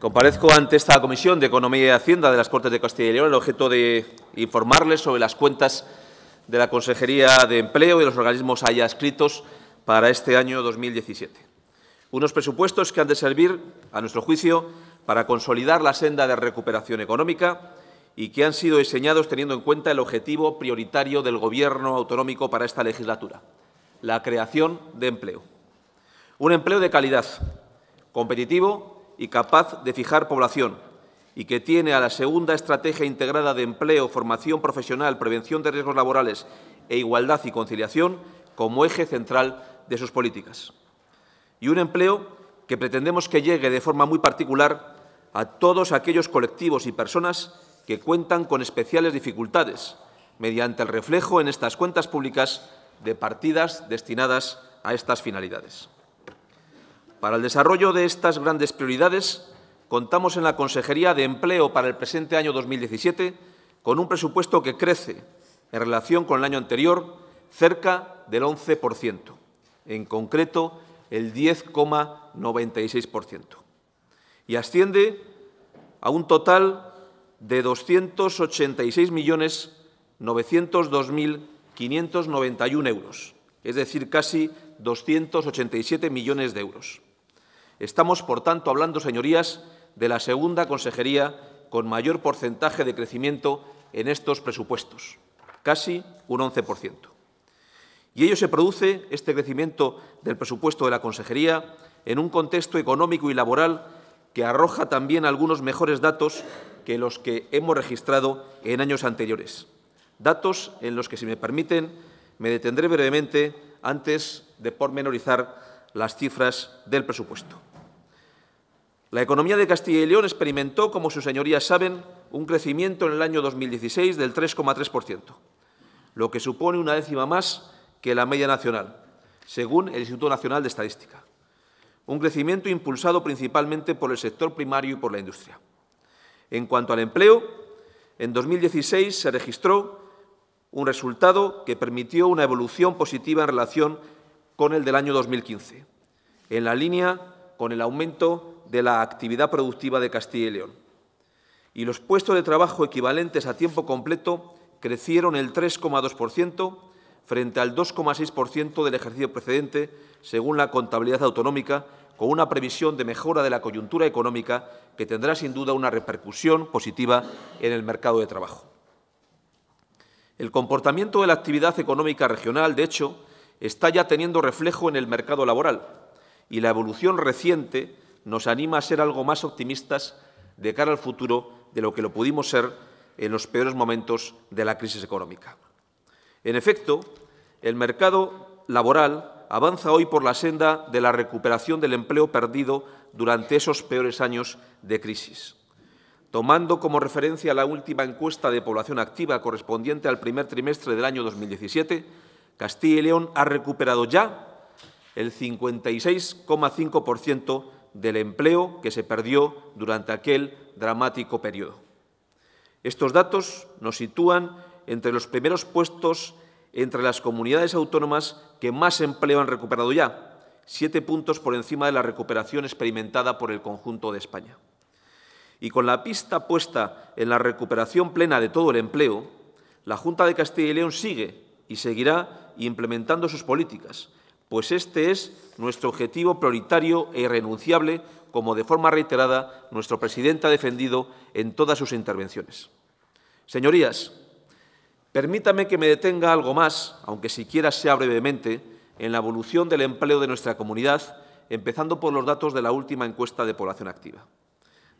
Comparezco ante esta Comisión de Economía y Hacienda de las Cortes de Castilla y León, el objeto de informarles sobre las cuentas de la Consejería de Empleo y los organismos haya escritos para este año 2017. Unos presupuestos que han de servir, a nuestro juicio, para consolidar la senda de recuperación económica y que han sido diseñados teniendo en cuenta el objetivo prioritario del Gobierno autonómico para esta legislatura, la creación de empleo. Un empleo de calidad, competitivo y capaz de fijar población y que tiene a la segunda estrategia integrada de empleo, formación profesional, prevención de riesgos laborales e igualdad y conciliación como eje central de sus políticas. Y un empleo que pretendemos que llegue de forma muy particular a todos aquellos colectivos y personas que cuentan con especiales dificultades, mediante el reflejo en estas cuentas públicas de partidas destinadas a estas finalidades. Para el desarrollo de estas grandes prioridades, contamos en la Consejería de Empleo para el presente año 2017 con un presupuesto que crece en relación con el año anterior cerca del 11%, en concreto el 10,96%, y asciende a un total de 286.902.591 euros, es decir, casi 287 millones de euros. Estamos, por tanto, hablando, señorías, de la segunda consejería con mayor porcentaje de crecimiento en estos presupuestos, casi un 11%. Y ello se produce, este crecimiento del presupuesto de la consejería, en un contexto económico y laboral que arroja también algunos mejores datos que los que hemos registrado en años anteriores. Datos en los que, si me permiten, me detendré brevemente antes de pormenorizar las cifras del presupuesto. La economía de Castilla y León experimentó, como sus señorías saben, un crecimiento en el año 2016 del 3,3%, lo que supone una décima más que la media nacional, según el Instituto Nacional de Estadística. Un crecimiento impulsado principalmente por el sector primario y por la industria. En cuanto al empleo, en 2016 se registró un resultado que permitió una evolución positiva en relación con el del año 2015, en la línea con el aumento de la actividad productiva de Castilla y León. Y los puestos de trabajo equivalentes a tiempo completo crecieron el 3,2% frente al 2,6% del ejercicio precedente, según la contabilidad autonómica, con una previsión de mejora de la coyuntura económica que tendrá sin duda una repercusión positiva en el mercado de trabajo. El comportamiento de la actividad económica regional, de hecho, está ya teniendo reflejo en el mercado laboral y la evolución reciente nos anima a ser algo más optimistas de cara al futuro de lo que lo pudimos ser en los peores momentos de la crisis económica. En efecto, el mercado laboral avanza hoy por la senda de la recuperación del empleo perdido durante esos peores años de crisis. Tomando como referencia la última encuesta de población activa correspondiente al primer trimestre del año 2017, Castilla y León ha recuperado ya el 56,5% del empleo que se perdió durante aquel dramático periodo. Estos datos nos sitúan entre los primeros puestos entre las comunidades autónomas que más empleo han recuperado ya, siete puntos por encima de la recuperación experimentada por el conjunto de España. Y con la pista puesta en la recuperación plena de todo el empleo, la Junta de Castilla y León sigue y seguirá implementando sus políticas, pues este es nuestro objetivo prioritario e irrenunciable, como de forma reiterada nuestro presidente ha defendido en todas sus intervenciones. Señorías, permítame que me detenga algo más, aunque siquiera sea brevemente, en la evolución del empleo de nuestra comunidad, empezando por los datos de la última encuesta de población activa.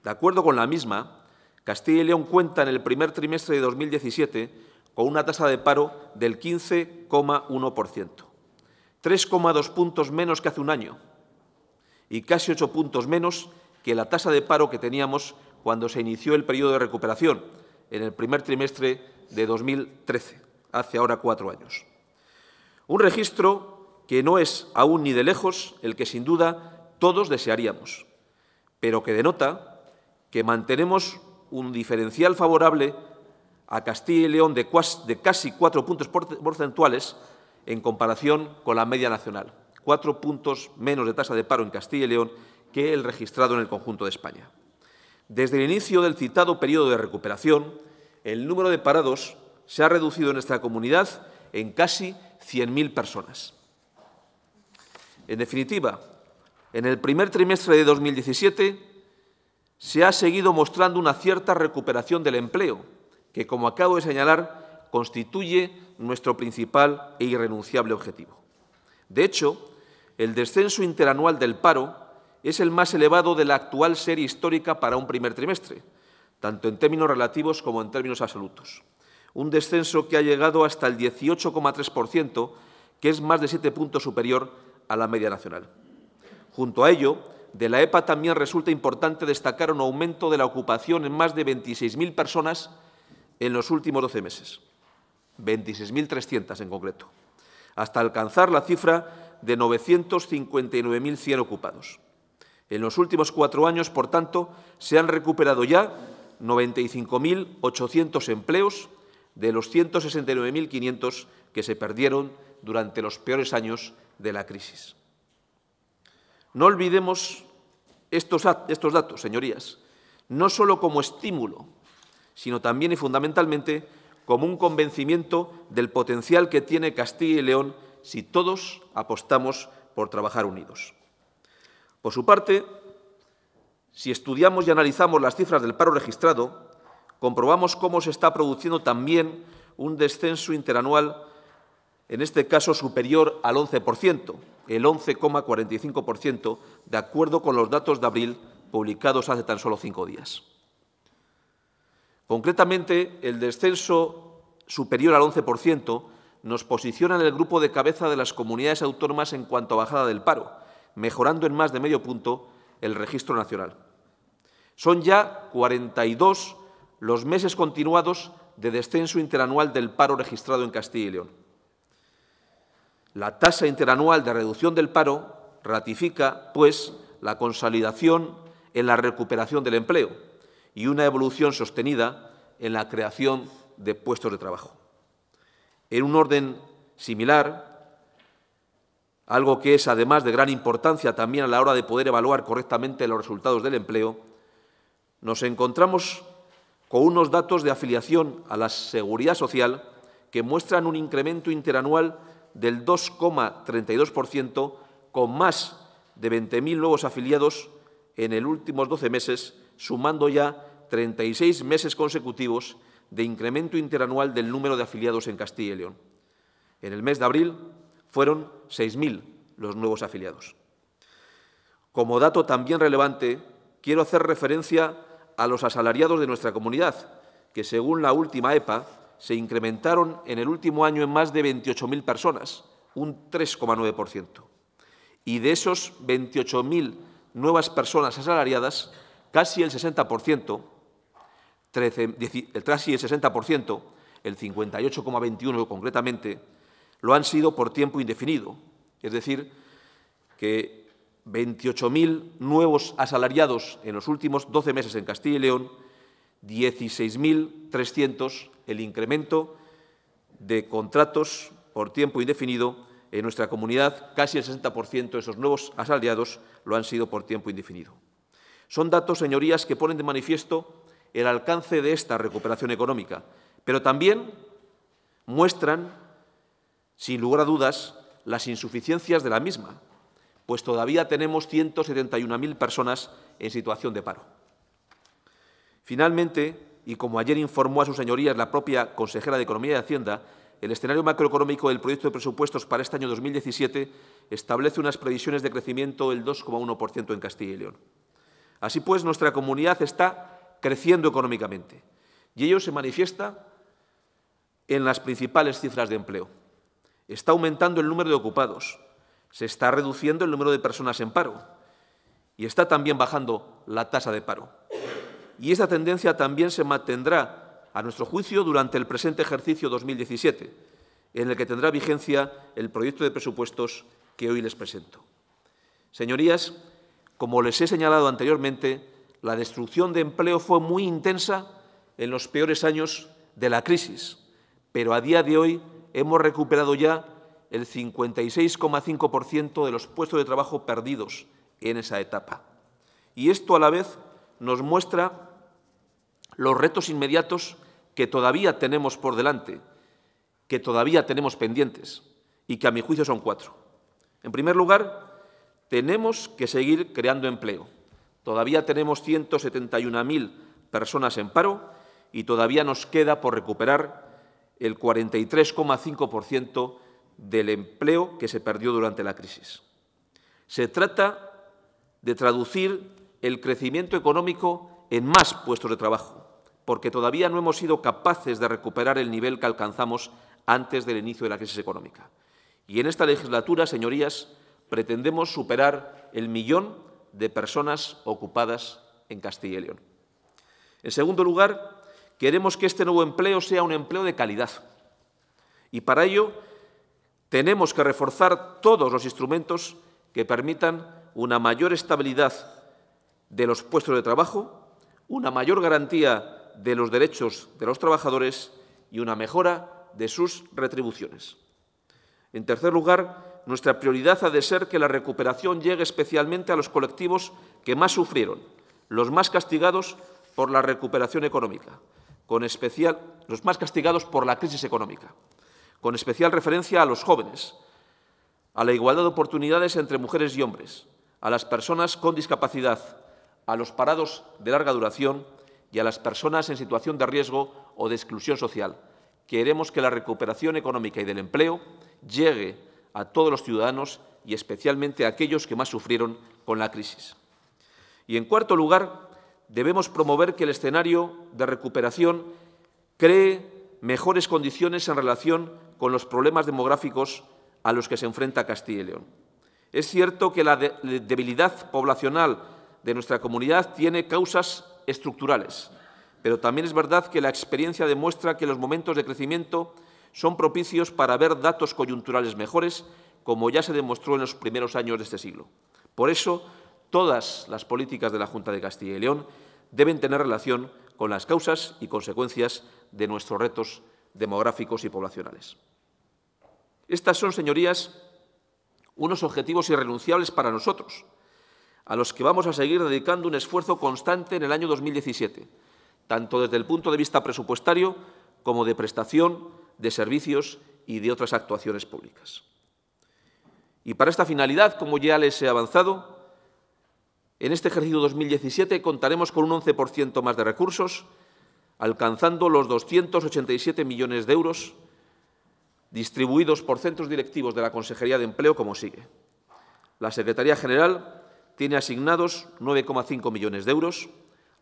De acuerdo con la misma, Castilla y León cuenta en el primer trimestre de 2017 con una tasa de paro del 15,1%. 3,2 puntos menos que hace un año y casi 8 puntos menos que la tasa de paro que teníamos cuando se inició el periodo de recuperación en el primer trimestre de 2013, hace ahora cuatro años. Un registro que no es aún ni de lejos el que sin duda todos desearíamos, pero que denota que mantenemos un diferencial favorable a Castilla y León de, casi cuatro puntos porcentuales en comparación con la media nacional, cuatro puntos menos de tasa de paro en Castilla y León que el registrado en el conjunto de España. Desde el inicio del citado periodo de recuperación, el número de parados se ha reducido en esta comunidad en casi 100.000 personas. En definitiva, en el primer trimestre de 2017 se ha seguido mostrando una cierta recuperación del empleo, que, como acabo de señalar, constituye nuestro principal e irrenunciable objetivo. De hecho, el descenso interanual del paro es el más elevado de la actual serie histórica para un primer trimestre, tanto en términos relativos como en términos absolutos. Un descenso que ha llegado hasta el 18,3%, que es más de 7 puntos superior a la media nacional. Junto a ello, de la EPA también resulta importante destacar un aumento de la ocupación en más de 26.000 personas en los últimos 12 meses. 26.300 en concreto, hasta alcanzar la cifra de 959.100 ocupados. En los últimos cuatro años, por tanto, se han recuperado ya 95.800 empleos de los 169.500 que se perdieron durante los peores años de la crisis. No olvidemos estos, estos datos, señorías, no solo como estímulo, sino también y fundamentalmente como un convencimiento del potencial que tiene Castilla y León si todos apostamos por trabajar unidos. Por su parte, si estudiamos y analizamos las cifras del paro registrado, comprobamos cómo se está produciendo también un descenso interanual, en este caso superior al 11%, el 11,45%, de acuerdo con los datos de abril publicados hace tan solo cinco días. Concretamente, el descenso superior al 11% nos posiciona en el grupo de cabeza de las comunidades autónomas en cuanto a bajada del paro, mejorando en más de medio punto el registro nacional. Son ya 42 los meses continuados de descenso interanual del paro registrado en Castilla y León. La tasa interanual de reducción del paro ratifica, pues, la consolidación en la recuperación del empleo, y una evolución sostenida en la creación de puestos de trabajo. En un orden similar, algo que es además de gran importancia también a la hora de poder evaluar correctamente los resultados del empleo, nos encontramos con unos datos de afiliación a la seguridad social que muestran un incremento interanual del 2,32%, con más de 20.000 nuevos afiliados en los últimos 12 meses sumando ya 36 meses consecutivos de incremento interanual del número de afiliados en Castilla y León. En el mes de abril fueron 6.000 los nuevos afiliados. Como dato también relevante, quiero hacer referencia a los asalariados de nuestra comunidad, que según la última EPA se incrementaron en el último año en más de 28.000 personas, un 3,9%. Y de esos 28.000 nuevas personas asalariadas, casi el 60%, el el 58,21 concretamente, lo han sido por tiempo indefinido, es decir, que 28.000 nuevos asalariados en los últimos 12 meses en Castilla y León, 16.300 el incremento de contratos por tiempo indefinido en nuestra comunidad, casi el 60% de esos nuevos asalariados lo han sido por tiempo indefinido. Son datos, señorías, que ponen de manifiesto el alcance de esta recuperación económica, pero también muestran, sin lugar a dudas, las insuficiencias de la misma, pues todavía tenemos 171.000 personas en situación de paro. Finalmente, y como ayer informó a sus señorías la propia consejera de Economía y Hacienda, el escenario macroeconómico del proyecto de presupuestos para este año 2017 establece unas previsiones de crecimiento del 2,1% en Castilla y León. Así pues, nuestra comunidad está creciendo económicamente y ello se manifiesta en las principales cifras de empleo. Está aumentando el número de ocupados, se está reduciendo el número de personas en paro y está también bajando la tasa de paro. Y esta tendencia también se mantendrá, a nuestro juicio, durante el presente ejercicio 2017, en el que tendrá vigencia el proyecto de presupuestos que hoy les presento. Señorías, como les he señalado anteriormente, la destrucción de empleo fue muy intensa en los peores años de la crisis, pero a día de hoy hemos recuperado ya el 56,5% de los puestos de trabajo perdidos en esa etapa. Y esto a la vez nos muestra los retos inmediatos que todavía tenemos por delante, que todavía tenemos pendientes y que a mi juicio son cuatro. En primer lugar, tenemos que seguir creando empleo. Todavía tenemos 171.000 personas en paro y todavía nos queda por recuperar el 43,5% del empleo que se perdió durante la crisis. Se trata de traducir el crecimiento económico en más puestos de trabajo, porque todavía no hemos sido capaces de recuperar el nivel que alcanzamos antes del inicio de la crisis económica. Y en esta legislatura, señorías, pretendemos superar el millón de personas ocupadas en Castilla y León. En segundo lugar, queremos que este nuevo empleo sea un empleo de calidad. Y para ello tenemos que reforzar todos los instrumentos que permitan una mayor estabilidad de los puestos de trabajo, una mayor garantía de los derechos de los trabajadores y una mejora de sus retribuciones. En tercer lugar, nuestra prioridad ha de ser que la recuperación llegue especialmente a los colectivos que más sufrieron, los más castigados por la recuperación económica, con especial, los más castigados por la crisis económica, con especial referencia a los jóvenes, a la igualdad de oportunidades entre mujeres y hombres, a las personas con discapacidad, a los parados de larga duración y a las personas en situación de riesgo o de exclusión social. Queremos que la recuperación económica y del empleo llegue a todos los ciudadanos y especialmente a aquellos que más sufrieron con la crisis. Y, en cuarto lugar, debemos promover que el escenario de recuperación cree mejores condiciones en relación con los problemas demográficos a los que se enfrenta Castilla y León. Es cierto que la debilidad poblacional de nuestra comunidad tiene causas estructurales, pero también es verdad que la experiencia demuestra que los momentos de crecimiento son propicios para ver datos coyunturales mejores, como ya se demostró en los primeros años de este siglo. Por eso, todas las políticas de la Junta de Castilla y León deben tener relación con las causas y consecuencias de nuestros retos demográficos y poblacionales. Estas son, señorías, unos objetivos irrenunciables para nosotros, a los que vamos a seguir dedicando un esfuerzo constante en el año 2017, tanto desde el punto de vista presupuestario como de prestación de servicios y de otras actuaciones públicas. Y para esta finalidad, como ya les he avanzado, en este ejercicio 2017 contaremos con un 11% más de recursos, alcanzando los 287 millones de euros distribuidos por centros directivos de la Consejería de Empleo como sigue. La Secretaría General tiene asignados 9,5 millones de euros,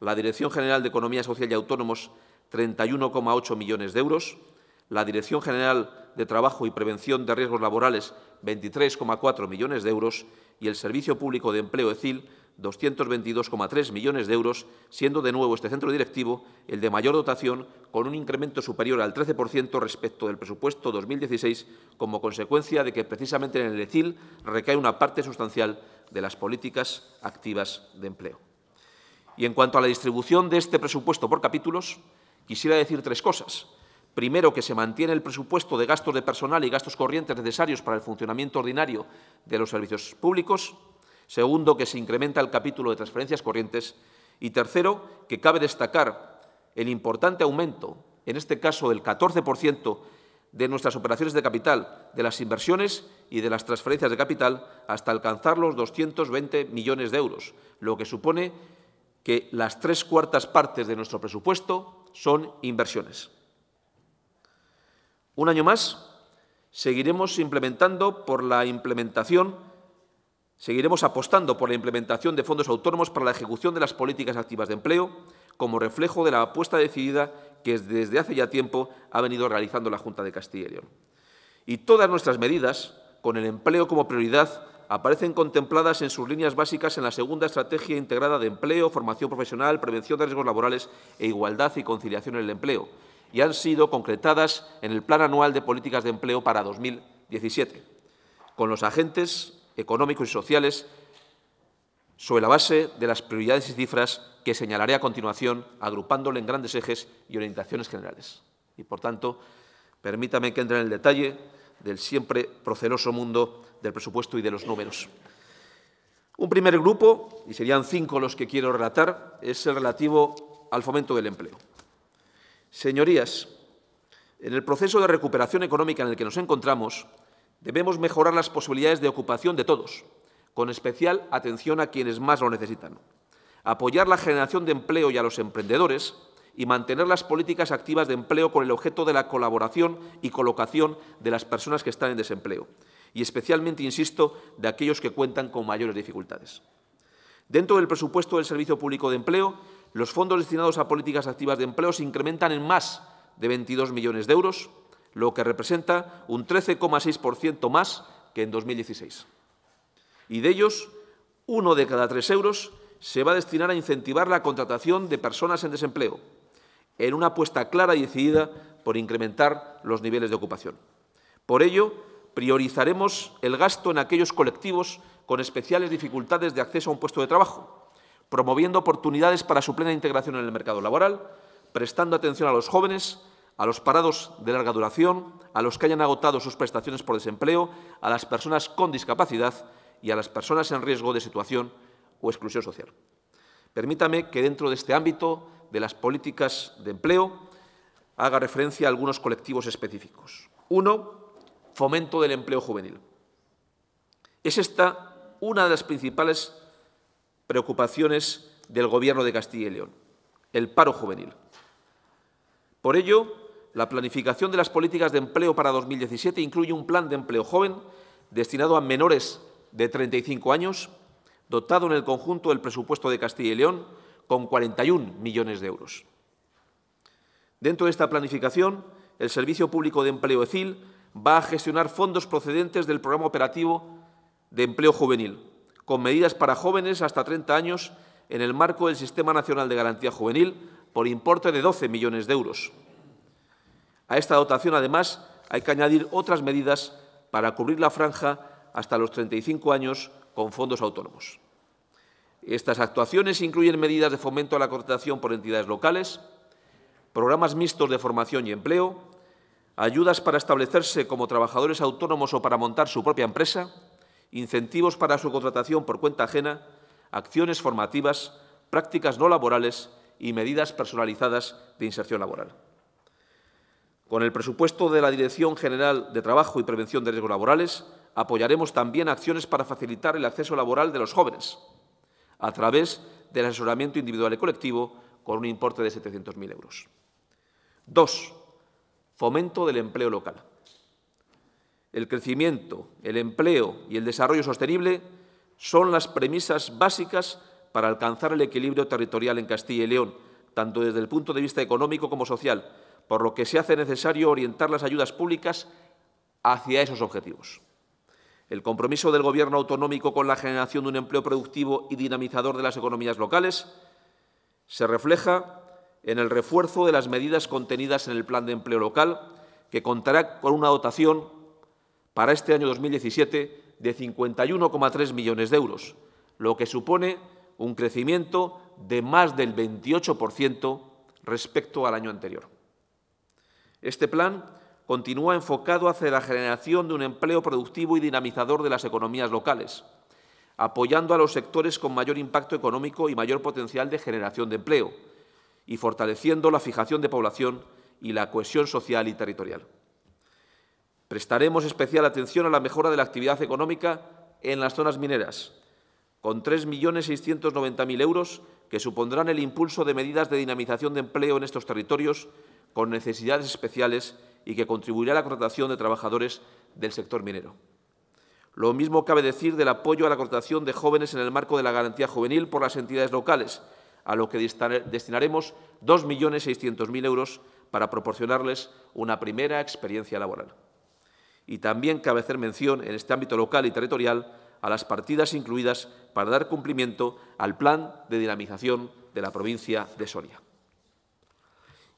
la Dirección General de Economía Social y Autónomos 31,8 millones de euros, la Dirección General de Trabajo y Prevención de Riesgos Laborales 23,4 millones de euros y el Servicio Público de Empleo ECIL 222,3 millones de euros, siendo de nuevo este centro directivo el de mayor dotación, con un incremento superior al 13% respecto del presupuesto 2016, como consecuencia de que precisamente en el ECIL recae una parte sustancial de las políticas activas de empleo. Y en cuanto a la distribución de este presupuesto por capítulos, quisiera decir tres cosas. Primero, que se mantiene el presupuesto de gastos de personal y gastos corrientes necesarios para el funcionamiento ordinario de los servicios públicos. Segundo, que se incrementa el capítulo de transferencias corrientes. Y tercero, que cabe destacar el importante aumento, en este caso del 14%, de nuestras operaciones de capital, de las inversiones y de las transferencias de capital hasta alcanzar los 220 millones de euros, lo que supone que las tres cuartas partes de nuestro presupuesto son inversiones. Un año más seguiremos implementando por la implementación, seguiremos apostando por la implementación de fondos autónomos para la ejecución de las políticas activas de empleo, como reflejo de la apuesta decidida que desde hace ya tiempo ha venido realizando la Junta de Castilla y León. Y todas nuestras medidas, con el empleo como prioridad, aparecen contempladas en sus líneas básicas en la segunda Estrategia Integrada de Empleo, Formación Profesional, Prevención de Riesgos Laborales e Igualdad y Conciliación en el Empleo, y han sido concretadas en el Plan Anual de Políticas de Empleo para 2017, con los agentes económicos y sociales sobre la base de las prioridades y cifras que señalaré a continuación, agrupándole en grandes ejes y orientaciones generales. Y, por tanto, permítame que entre en el detalle del siempre proceloso mundo del presupuesto y de los números. Un primer grupo, y serían cinco los que quiero relatar, es el relativo al fomento del empleo. Señorías, en el proceso de recuperación económica en el que nos encontramos, debemos mejorar las posibilidades de ocupación de todos, con especial atención a quienes más lo necesitan, apoyar la generación de empleo y a los emprendedores y mantener las políticas activas de empleo con el objeto de la colaboración y colocación de las personas que están en desempleo, y especialmente, insisto, de aquellos que cuentan con mayores dificultades. Dentro del presupuesto del Servicio Público de Empleo los fondos destinados a políticas activas de empleo se incrementan en más de 22 millones de euros, lo que representa un 13,6% más que en 2016. Y de ellos, uno de cada tres euros se va a destinar a incentivar la contratación de personas en desempleo, en una apuesta clara y decidida por incrementar los niveles de ocupación. Por ello, priorizaremos el gasto en aquellos colectivos con especiales dificultades de acceso a un puesto de trabajo, promoviendo oportunidades para su plena integración en el mercado laboral, prestando atención a los jóvenes, a los parados de larga duración, a los que hayan agotado sus prestaciones por desempleo, a las personas con discapacidad y a las personas en riesgo de situación o exclusión social. Permítame que dentro de este ámbito de las políticas de empleo haga referencia a algunos colectivos específicos. Uno, fomento del empleo juvenil. Es esta una de las principales preocupaciones del Gobierno de Castilla y León, el paro juvenil. Por ello, la planificación de las políticas de empleo para 2017 incluye un plan de empleo joven destinado a menores de 35 años, dotado en el conjunto del presupuesto de Castilla y León con 41 millones de euros. Dentro de esta planificación, el Servicio Público de Empleo ECIL va a gestionar fondos procedentes del Programa Operativo de Empleo Juvenil, con medidas para jóvenes hasta 30 años en el marco del Sistema Nacional de Garantía Juvenil por importe de 12 millones de euros. A esta dotación, además, hay que añadir otras medidas para cubrir la franja hasta los 35 años con fondos autónomos. Estas actuaciones incluyen medidas de fomento a la contratación por entidades locales, programas mixtos de formación y empleo, ayudas para establecerse como trabajadores autónomos o para montar su propia empresa, incentivos para su contratación por cuenta ajena, acciones formativas, prácticas no laborales y medidas personalizadas de inserción laboral. Con el presupuesto de la Dirección General de Trabajo y Prevención de Riesgos Laborales, apoyaremos también acciones para facilitar el acceso laboral de los jóvenes a través del asesoramiento individual y colectivo con un importe de 700.000 euros. Dos, fomento del empleo local el crecimiento, el empleo y el desarrollo sostenible son las premisas básicas para alcanzar el equilibrio territorial en Castilla y León, tanto desde el punto de vista económico como social, por lo que se hace necesario orientar las ayudas públicas hacia esos objetivos. El compromiso del Gobierno autonómico con la generación de un empleo productivo y dinamizador de las economías locales se refleja en el refuerzo de las medidas contenidas en el Plan de Empleo Local, que contará con una dotación para este año 2017 de 51,3 millones de euros, lo que supone un crecimiento de más del 28% respecto al año anterior. Este plan continúa enfocado hacia la generación de un empleo productivo y dinamizador de las economías locales, apoyando a los sectores con mayor impacto económico y mayor potencial de generación de empleo, y fortaleciendo la fijación de población y la cohesión social y territorial. Prestaremos especial atención a la mejora de la actividad económica en las zonas mineras, con 3.690.000 euros que supondrán el impulso de medidas de dinamización de empleo en estos territorios con necesidades especiales y que contribuirá a la contratación de trabajadores del sector minero. Lo mismo cabe decir del apoyo a la contratación de jóvenes en el marco de la garantía juvenil por las entidades locales, a lo que destinaremos 2.600.000 euros para proporcionarles una primera experiencia laboral y también cabe hacer mención en este ámbito local y territorial a las partidas incluidas para dar cumplimiento al plan de dinamización de la provincia de Soria.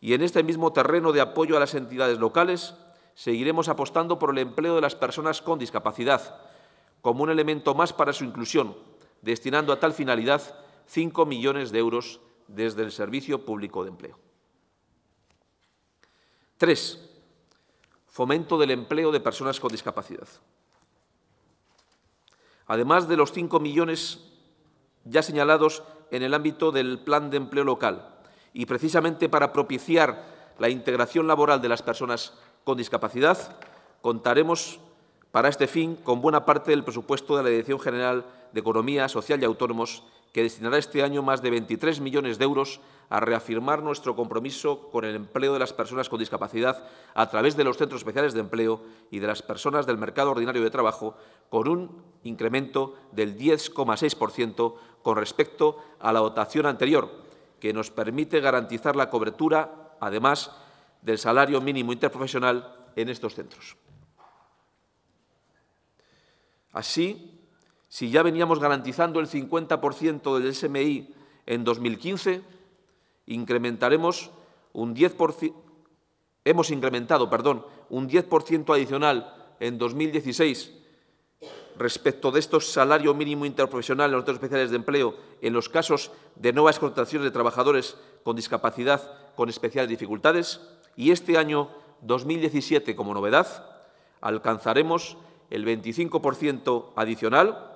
Y en este mismo terreno de apoyo a las entidades locales, seguiremos apostando por el empleo de las personas con discapacidad como un elemento más para su inclusión, destinando a tal finalidad 5 millones de euros desde el Servicio Público de Empleo. Tres, fomento del empleo de personas con discapacidad. Además de los 5 millones ya señalados en el ámbito del Plan de Empleo Local y precisamente para propiciar la integración laboral de las personas con discapacidad, contaremos para este fin con buena parte del presupuesto de la Dirección General de Economía Social y Autónomos que destinará este año más de 23 millones de euros a reafirmar nuestro compromiso con el empleo de las personas con discapacidad a través de los centros especiales de empleo y de las personas del mercado ordinario de trabajo, con un incremento del 10,6% con respecto a la dotación anterior, que nos permite garantizar la cobertura, además del salario mínimo interprofesional en estos centros. Así, si ya veníamos garantizando el 50% del SMI en 2015, incrementaremos un 10%, hemos incrementado perdón, un 10% adicional en 2016 respecto de estos salario mínimo interprofesional en los centros especiales de empleo en los casos de nuevas contrataciones de trabajadores con discapacidad con especiales dificultades y este año 2017 como novedad alcanzaremos el 25% adicional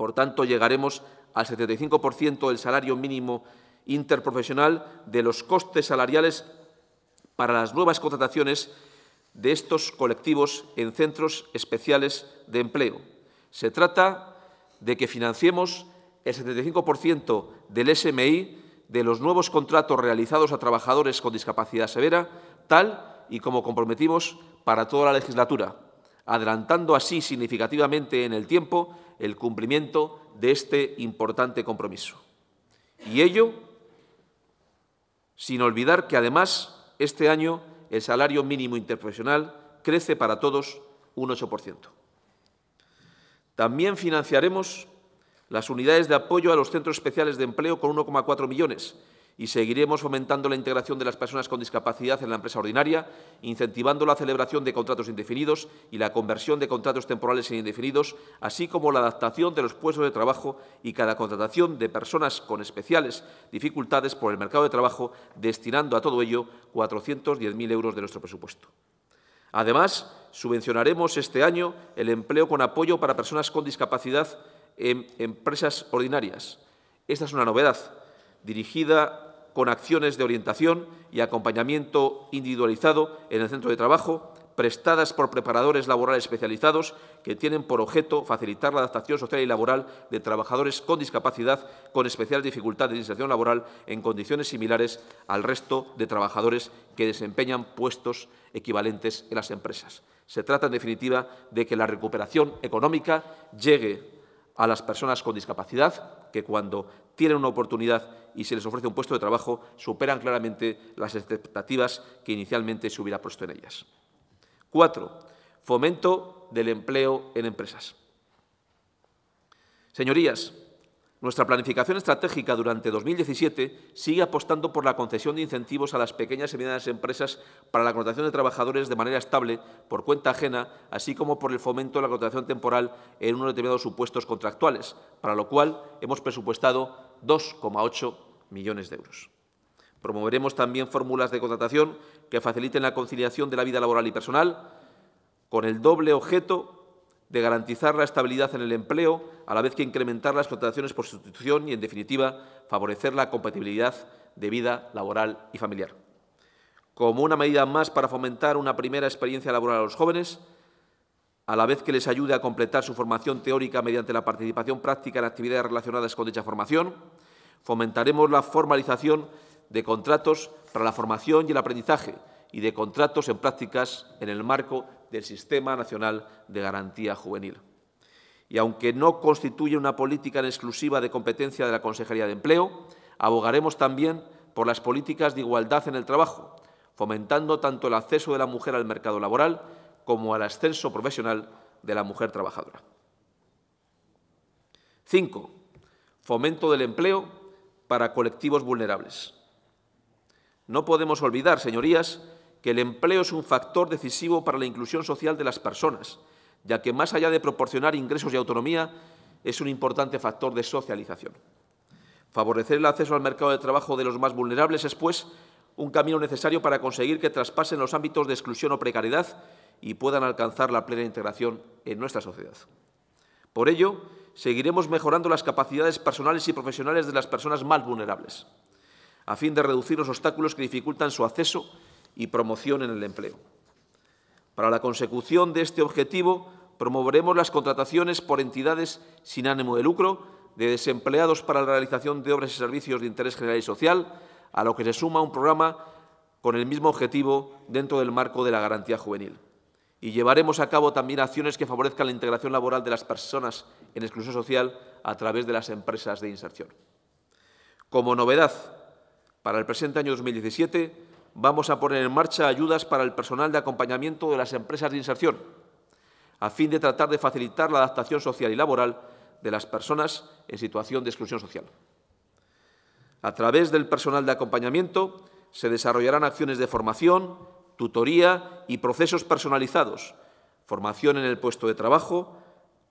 por tanto, llegaremos al 75% del salario mínimo interprofesional de los costes salariales para las nuevas contrataciones de estos colectivos en centros especiales de empleo. Se trata de que financiemos el 75% del SMI de los nuevos contratos realizados a trabajadores con discapacidad severa, tal y como comprometimos para toda la legislatura, adelantando así significativamente en el tiempo el cumplimiento de este importante compromiso. Y ello sin olvidar que además este año el salario mínimo interprofesional crece para todos un 8%. También financiaremos las unidades de apoyo a los centros especiales de empleo con 1,4 millones y seguiremos fomentando la integración de las personas con discapacidad en la empresa ordinaria, incentivando la celebración de contratos indefinidos y la conversión de contratos temporales en indefinidos, así como la adaptación de los puestos de trabajo y cada contratación de personas con especiales dificultades por el mercado de trabajo, destinando a todo ello 410.000 euros de nuestro presupuesto. Además, subvencionaremos este año el empleo con apoyo para personas con discapacidad en empresas ordinarias. Esta es una novedad dirigida con acciones de orientación y acompañamiento individualizado en el centro de trabajo, prestadas por preparadores laborales especializados que tienen por objeto facilitar la adaptación social y laboral de trabajadores con discapacidad con especial dificultad de inserción laboral en condiciones similares al resto de trabajadores que desempeñan puestos equivalentes en las empresas. Se trata, en definitiva, de que la recuperación económica llegue a las personas con discapacidad, que cuando tienen una oportunidad y se les ofrece un puesto de trabajo, superan claramente las expectativas que inicialmente se hubiera puesto en ellas. Cuatro, fomento del empleo en empresas. Señorías, nuestra planificación estratégica durante 2017 sigue apostando por la concesión de incentivos a las pequeñas y medianas empresas para la contratación de trabajadores de manera estable, por cuenta ajena, así como por el fomento de la contratación temporal en unos determinados supuestos contractuales, para lo cual hemos presupuestado 2,8 millones de euros. Promoveremos también fórmulas de contratación que faciliten la conciliación de la vida laboral y personal, con el doble objeto de garantizar la estabilidad en el empleo, a la vez que incrementar las contrataciones por sustitución y, en definitiva, favorecer la compatibilidad de vida laboral y familiar. Como una medida más para fomentar una primera experiencia laboral a los jóvenes, a la vez que les ayude a completar su formación teórica mediante la participación práctica en actividades relacionadas con dicha formación, fomentaremos la formalización de contratos para la formación y el aprendizaje y de contratos en prácticas en el marco del Sistema Nacional de Garantía Juvenil. Y aunque no constituye una política en exclusiva de competencia de la Consejería de Empleo, abogaremos también por las políticas de igualdad en el trabajo, fomentando tanto el acceso de la mujer al mercado laboral como al ascenso profesional de la mujer trabajadora. 5. Fomento del empleo para colectivos vulnerables. No podemos olvidar, señorías, que el empleo es un factor decisivo para la inclusión social de las personas, ya que más allá de proporcionar ingresos y autonomía, es un importante factor de socialización. Favorecer el acceso al mercado de trabajo de los más vulnerables es, pues, un camino necesario para conseguir que traspasen los ámbitos de exclusión o precariedad y puedan alcanzar la plena integración en nuestra sociedad. Por ello, seguiremos mejorando las capacidades personales y profesionales de las personas más vulnerables, a fin de reducir los obstáculos que dificultan su acceso y promoción en el empleo. Para la consecución de este objetivo, promoveremos las contrataciones por entidades sin ánimo de lucro de desempleados para la realización de obras y servicios de interés general y social, a lo que se suma un programa con el mismo objetivo dentro del marco de la garantía juvenil. Y llevaremos a cabo también acciones que favorezcan la integración laboral de las personas en exclusión social a través de las empresas de inserción. Como novedad, para el presente año 2017 vamos a poner en marcha ayudas para el personal de acompañamiento de las empresas de inserción, a fin de tratar de facilitar la adaptación social y laboral de las personas en situación de exclusión social. A través del personal de acompañamiento se desarrollarán acciones de formación, tutoría y procesos personalizados, formación en el puesto de trabajo,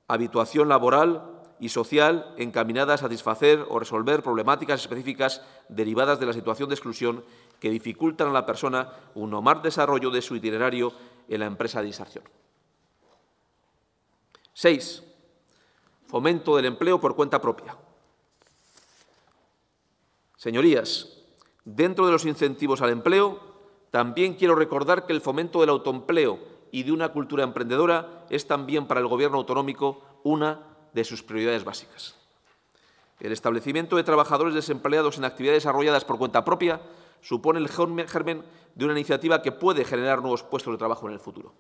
habituación laboral, y social encaminada a satisfacer o resolver problemáticas específicas derivadas de la situación de exclusión que dificultan a la persona un o más desarrollo de su itinerario en la empresa de inserción. 6. Fomento del empleo por cuenta propia. Señorías, dentro de los incentivos al empleo, también quiero recordar que el fomento del autoempleo y de una cultura emprendedora es también para el Gobierno autonómico una de sus prioridades básicas. El establecimiento de trabajadores desempleados en actividades desarrolladas por cuenta propia supone el germen de una iniciativa que puede generar nuevos puestos de trabajo en el futuro.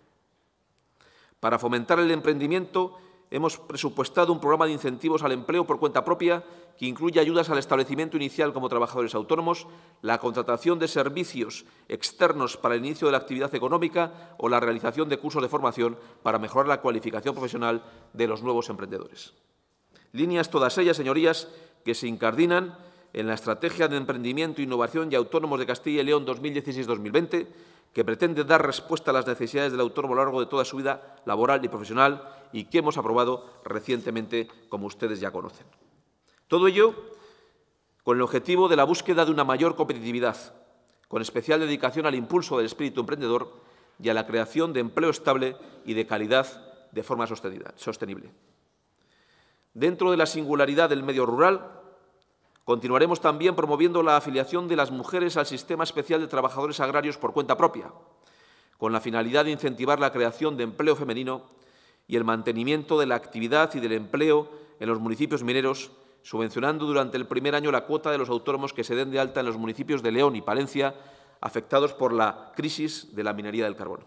Para fomentar el emprendimiento hemos presupuestado un programa de incentivos al empleo por cuenta propia que incluye ayudas al establecimiento inicial como trabajadores autónomos, la contratación de servicios externos para el inicio de la actividad económica o la realización de cursos de formación para mejorar la cualificación profesional de los nuevos emprendedores. Líneas todas ellas, señorías, que se incardinan en la Estrategia de Emprendimiento, Innovación y Autónomos de Castilla y León 2016-2020, que pretende dar respuesta a las necesidades del autónomo a lo largo de toda su vida laboral y profesional, y que hemos aprobado recientemente, como ustedes ya conocen. Todo ello con el objetivo de la búsqueda de una mayor competitividad, con especial dedicación al impulso del espíritu emprendedor y a la creación de empleo estable y de calidad de forma sostenible. Dentro de la singularidad del medio rural, Continuaremos también promoviendo la afiliación de las mujeres al Sistema Especial de Trabajadores Agrarios por cuenta propia, con la finalidad de incentivar la creación de empleo femenino y el mantenimiento de la actividad y del empleo en los municipios mineros, subvencionando durante el primer año la cuota de los autónomos que se den de alta en los municipios de León y Palencia, afectados por la crisis de la minería del carbón.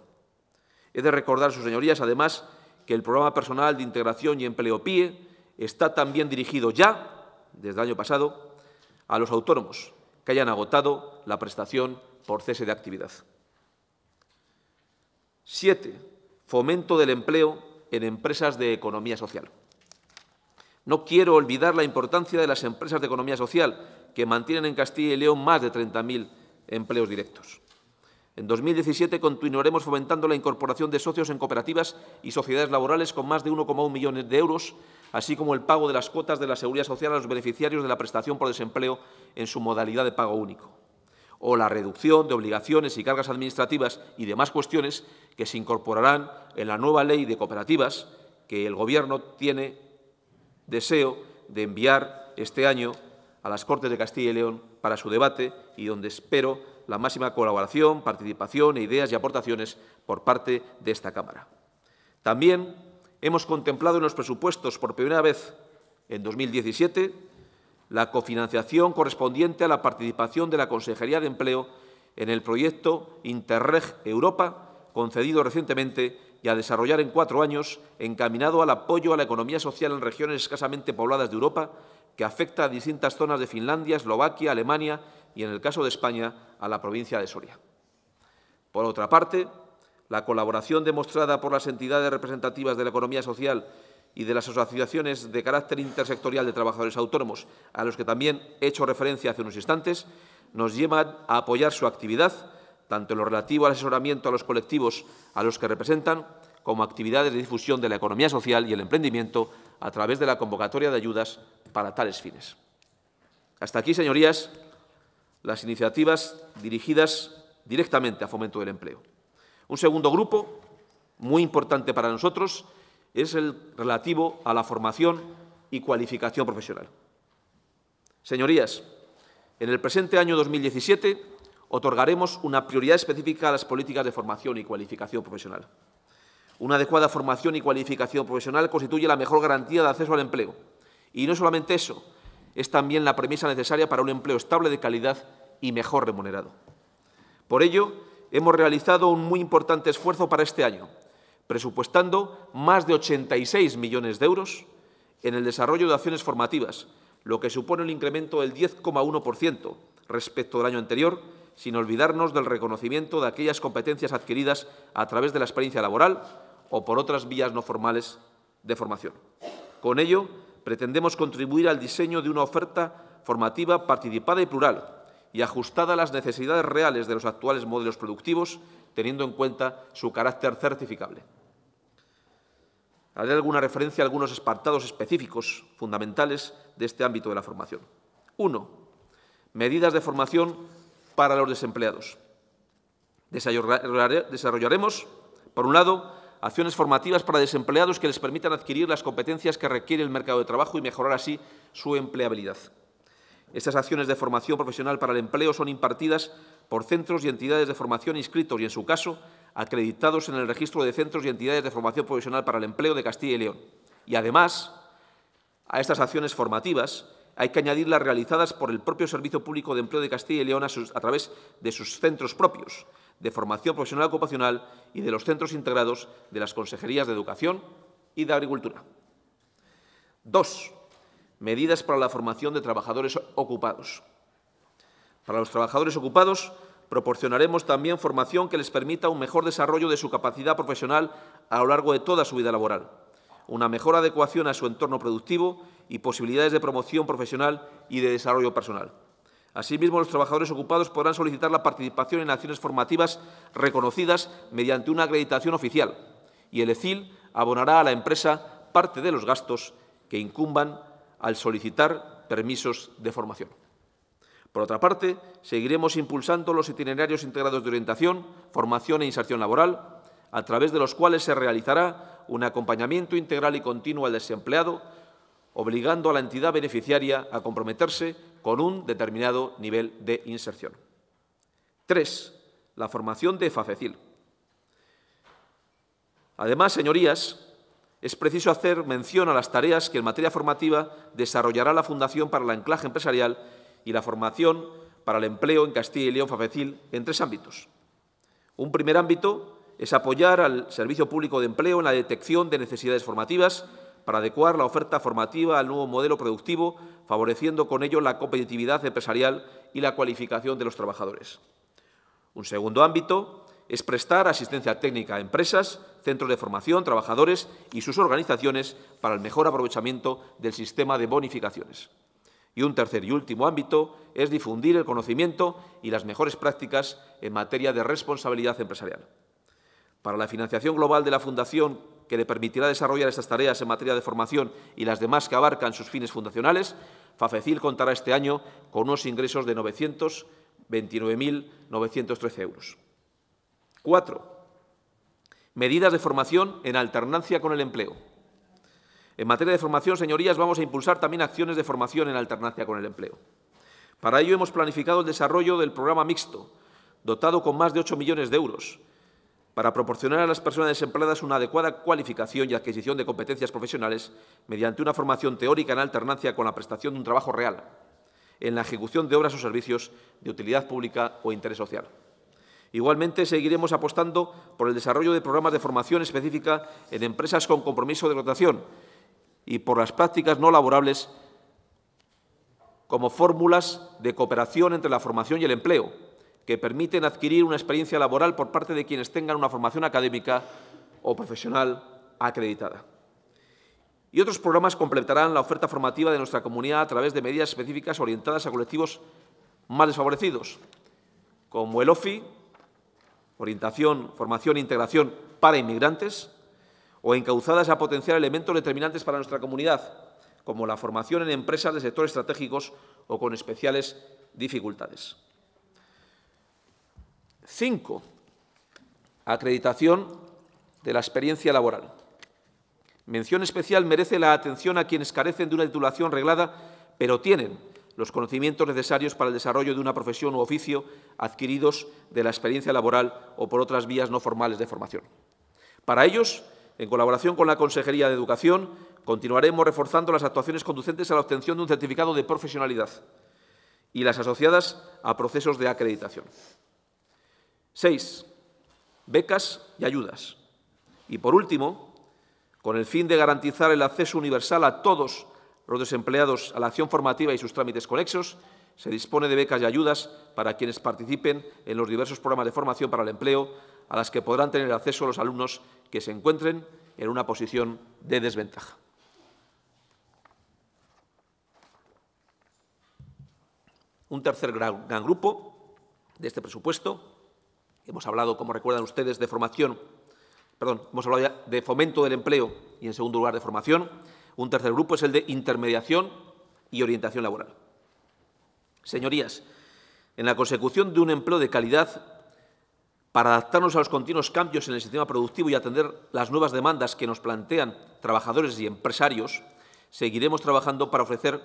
He de recordar, sus señorías, además, que el programa personal de integración y empleo PIE está también dirigido ya, desde el año pasado, a los autónomos que hayan agotado la prestación por cese de actividad. Siete, fomento del empleo en empresas de economía social. No quiero olvidar la importancia de las empresas de economía social, que mantienen en Castilla y León más de 30.000 empleos directos. En 2017 continuaremos fomentando la incorporación de socios en cooperativas y sociedades laborales con más de 1,1 millones de euros, así como el pago de las cuotas de la seguridad social a los beneficiarios de la prestación por desempleo en su modalidad de pago único o la reducción de obligaciones y cargas administrativas y demás cuestiones que se incorporarán en la nueva ley de cooperativas que el Gobierno tiene deseo de enviar este año a las Cortes de Castilla y León para su debate y donde espero la máxima colaboración, participación e ideas y aportaciones por parte de esta Cámara. También hemos contemplado en los presupuestos por primera vez en 2017 la cofinanciación correspondiente a la participación de la Consejería de Empleo en el proyecto Interreg Europa, concedido recientemente, y a desarrollar en cuatro años, encaminado al apoyo a la economía social en regiones escasamente pobladas de Europa, que afecta a distintas zonas de Finlandia, Eslovaquia, Alemania y, en el caso de España, a la provincia de Soria. Por otra parte, la colaboración demostrada por las entidades representativas de la economía social y de las asociaciones de carácter intersectorial de trabajadores autónomos, a los que también he hecho referencia hace unos instantes, nos llevan a apoyar su actividad, tanto en lo relativo al asesoramiento a los colectivos a los que representan, como actividades de difusión de la economía social y el emprendimiento a través de la convocatoria de ayudas para tales fines. Hasta aquí, señorías, las iniciativas dirigidas directamente a fomento del empleo. Un segundo grupo, muy importante para nosotros, es el relativo a la formación y cualificación profesional. Señorías, en el presente año 2017 otorgaremos una prioridad específica a las políticas de formación y cualificación profesional. Una adecuada formación y cualificación profesional constituye la mejor garantía de acceso al empleo. Y no solamente eso, es también la premisa necesaria para un empleo estable de calidad y mejor remunerado. Por ello, hemos realizado un muy importante esfuerzo para este año, presupuestando más de 86 millones de euros en el desarrollo de acciones formativas, lo que supone un incremento del 10,1% respecto del año anterior, sin olvidarnos del reconocimiento de aquellas competencias adquiridas a través de la experiencia laboral o por otras vías no formales de formación. Con ello, pretendemos contribuir al diseño de una oferta formativa participada y plural y ajustada a las necesidades reales de los actuales modelos productivos teniendo en cuenta su carácter certificable. Haré alguna referencia a algunos apartados específicos fundamentales de este ámbito de la formación. Uno, medidas de formación para los desempleados. Desarrollaremos, por un lado, acciones formativas para desempleados que les permitan adquirir las competencias que requiere el mercado de trabajo y mejorar así su empleabilidad. Estas acciones de formación profesional para el empleo son impartidas por centros y entidades de formación inscritos y, en su caso, acreditados en el registro de centros y entidades de formación profesional para el empleo de Castilla y León. Y, además, a estas acciones formativas hay que añadir las realizadas por el propio Servicio Público de Empleo de Castilla y León a, a través de sus centros propios de formación profesional ocupacional y de los centros integrados de las consejerías de Educación y de Agricultura. Dos, medidas para la formación de trabajadores ocupados. Para los trabajadores ocupados proporcionaremos también formación que les permita un mejor desarrollo de su capacidad profesional a lo largo de toda su vida laboral, una mejor adecuación a su entorno productivo y posibilidades de promoción profesional y de desarrollo personal. Asimismo, los trabajadores ocupados podrán solicitar la participación en acciones formativas reconocidas mediante una acreditación oficial y el ECIL abonará a la empresa parte de los gastos que incumban al solicitar permisos de formación. Por otra parte, seguiremos impulsando los itinerarios integrados de orientación, formación e inserción laboral, a través de los cuales se realizará un acompañamiento integral y continuo al desempleado, obligando a la entidad beneficiaria a comprometerse con un determinado nivel de inserción. 3. La formación de FAFECIL. Además, señorías, es preciso hacer mención a las tareas que en materia formativa desarrollará la Fundación para el Anclaje Empresarial y la Formación para el Empleo en Castilla y León Fafecil en tres ámbitos. Un primer ámbito es apoyar al Servicio Público de Empleo en la detección de necesidades formativas para adecuar la oferta formativa al nuevo modelo productivo, favoreciendo con ello la competitividad empresarial y la cualificación de los trabajadores. Un segundo ámbito es prestar asistencia técnica a empresas, centros de formación, trabajadores y sus organizaciones para el mejor aprovechamiento del sistema de bonificaciones. Y un tercer y último ámbito es difundir el conocimiento y las mejores prácticas en materia de responsabilidad empresarial. Para la financiación global de la Fundación, que le permitirá desarrollar estas tareas en materia de formación y las demás que abarcan sus fines fundacionales, FAFECIL contará este año con unos ingresos de 929.913 euros. Cuatro, medidas de formación en alternancia con el empleo. En materia de formación, señorías, vamos a impulsar también acciones de formación en alternancia con el empleo. Para ello hemos planificado el desarrollo del programa mixto, dotado con más de 8 millones de euros, para proporcionar a las personas desempleadas una adecuada cualificación y adquisición de competencias profesionales mediante una formación teórica en alternancia con la prestación de un trabajo real, en la ejecución de obras o servicios de utilidad pública o interés social. Igualmente, seguiremos apostando por el desarrollo de programas de formación específica en empresas con compromiso de rotación y por las prácticas no laborables como fórmulas de cooperación entre la formación y el empleo, que permiten adquirir una experiencia laboral por parte de quienes tengan una formación académica o profesional acreditada. Y otros programas completarán la oferta formativa de nuestra comunidad a través de medidas específicas orientadas a colectivos más desfavorecidos, como el OFI, orientación, formación e integración para inmigrantes, o encauzadas a potenciar elementos determinantes para nuestra comunidad, como la formación en empresas de sectores estratégicos o con especiales dificultades. Cinco, acreditación de la experiencia laboral. Mención especial merece la atención a quienes carecen de una titulación reglada, pero tienen los conocimientos necesarios para el desarrollo de una profesión u oficio adquiridos de la experiencia laboral o por otras vías no formales de formación. Para ellos, en colaboración con la Consejería de Educación, continuaremos reforzando las actuaciones conducentes a la obtención de un certificado de profesionalidad y las asociadas a procesos de acreditación. Seis, Becas y ayudas. Y por último, con el fin de garantizar el acceso universal a todos los desempleados a la acción formativa y sus trámites conexos, se dispone de becas y ayudas para quienes participen en los diversos programas de formación para el empleo, a las que podrán tener acceso los alumnos que se encuentren en una posición de desventaja. Un tercer gran, grupo de este presupuesto, hemos hablado, como recuerdan ustedes, de formación, perdón, hemos hablado ya de fomento del empleo y, en segundo lugar, de formación, un tercer grupo es el de intermediación y orientación laboral. Señorías, en la consecución de un empleo de calidad para adaptarnos a los continuos cambios en el sistema productivo y atender las nuevas demandas que nos plantean trabajadores y empresarios, seguiremos trabajando para ofrecer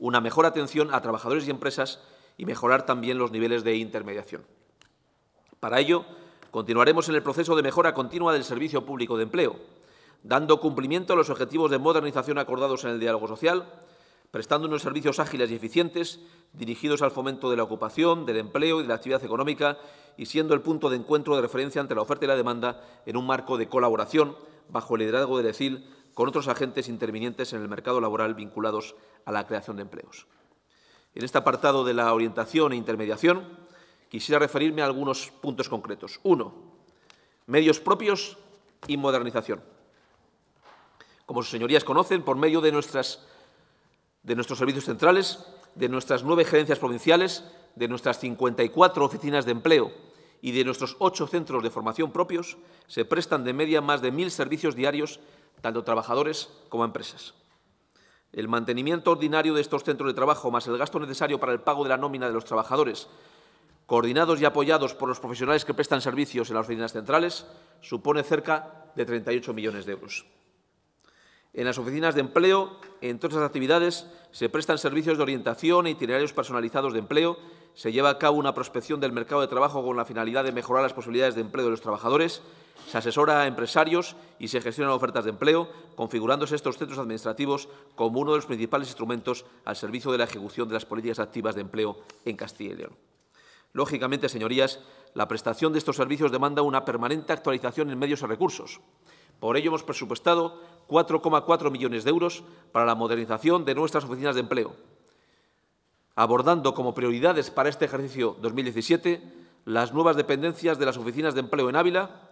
una mejor atención a trabajadores y empresas y mejorar también los niveles de intermediación. Para ello, continuaremos en el proceso de mejora continua del servicio público de empleo, dando cumplimiento a los objetivos de modernización acordados en el diálogo social, prestando unos servicios ágiles y eficientes dirigidos al fomento de la ocupación, del empleo y de la actividad económica y siendo el punto de encuentro de referencia ante la oferta y la demanda en un marco de colaboración bajo el liderazgo de ECIL con otros agentes intervinientes en el mercado laboral vinculados a la creación de empleos. En este apartado de la orientación e intermediación quisiera referirme a algunos puntos concretos. Uno, medios propios y modernización. Como sus señorías conocen, por medio de, nuestros servicios centrales, de nuestras nueve gerencias provinciales, de nuestras 54 oficinas de empleo y de nuestros ocho centros de formación propios, se prestan de media más de mil servicios diarios, tanto a trabajadores como a empresas. El mantenimiento ordinario de estos centros de trabajo, más el gasto necesario para el pago de la nómina de los trabajadores, coordinados y apoyados por los profesionales que prestan servicios en las oficinas centrales, supone cerca de 38 millones de euros. En las oficinas de empleo, en todas las actividades, se prestan servicios de orientación e itinerarios personalizados de empleo, se lleva a cabo una prospección del mercado de trabajo con la finalidad de mejorar las posibilidades de empleo de los trabajadores, se asesora a empresarios y se gestionan ofertas de empleo, configurándose estos centros administrativos como uno de los principales instrumentos al servicio de la ejecución de las políticas activas de empleo en Castilla y León. Lógicamente, señorías, la prestación de estos servicios demanda una permanente actualización en medios y recursos. Por ello hemos presupuestado 4,4 millones de euros para la modernización de nuestras oficinas de empleo, abordando como prioridades para este ejercicio 2017 las nuevas dependencias de las oficinas de empleo en Ávila,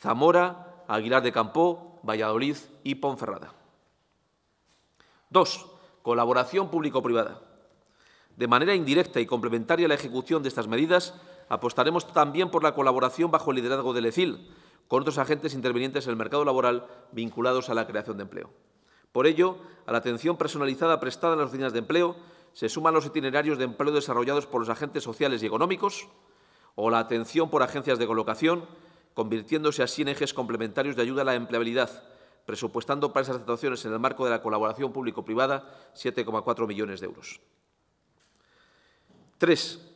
Zamora, Aguilar de Campó, Valladolid y Ponferrada. 2. colaboración público-privada. De manera indirecta y complementaria a la ejecución de estas medidas, apostaremos también por la colaboración bajo el liderazgo del ECIL, con otros agentes intervinientes en el mercado laboral vinculados a la creación de empleo. Por ello, a la atención personalizada prestada en las oficinas de empleo se suman los itinerarios de empleo desarrollados por los agentes sociales y económicos o la atención por agencias de colocación, convirtiéndose así en ejes complementarios de ayuda a la empleabilidad, presupuestando para esas actuaciones en el marco de la colaboración público-privada 7,4 millones de euros. 3.